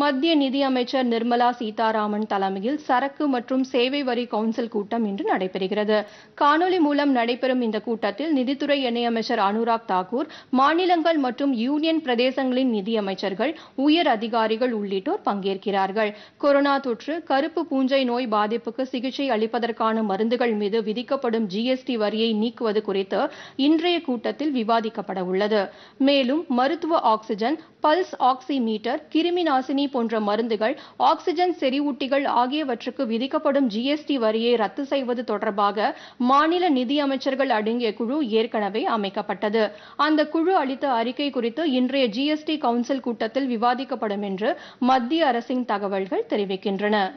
மத்திய நிதியமைச்சர் நிர்மலா சீதாராமன் தலைமையில் சரக்கு மற்றும் சேவை வரி கவுன்சில் கூட்டம் இன்று நடைபெறுகிறது காணொலி மூலம் நடைபெறும் இந்த கூட்டத்தில் நிதித்துறை இணையமைச்சர் அனுராக் தாக்கூர் மாநிலங்கள் மற்றும் யூனியன் பிரதேசங்களின் நிதியமைச்சர்கள் உயர் அதிகாரிகள் உள்ளிட்டோர் பங்கேற்கிறார்கள் கொரோனா தொற்று கருப்பு பூஞ்சை நோய் பாதிப்புக்கு சிகிச்சை அளிப்பதற்கான மருந்துகள் மீது விதிக்கப்படும் ஜிஎஸ்டி வரியை நீக்குவது குறித்து இன்றைய கூட்டத்தில் விவாதிக்கப்பட உள்ளது மேலும் மருத்துவ ஆக்ஸிஜன் பல்ஸ் ஆக்சிமீட்டர் கிருமி நாசினி போன்ற மருந்துகள் ஆக்சிஜன் செறிவூட்டிகள் ஆகியவற்றுக்கு விதிக்கப்படும் ஜிஎஸ்டி வரியை ரத்து செய்வது தொடர்பாக மாநில நிதியமைச்சர்கள் அடங்கிய குழு ஏற்கனவே அமைக்கப்பட்டது அந்த குழு அளித்த அறிக்கை குறித்து இன்றைய ஜிஎஸ்டி கவுன்சில் கூட்டத்தில் விவாதிக்கப்படும் என்று மத்திய அரசின் தகவல்கள் தெரிவிக்கின்றன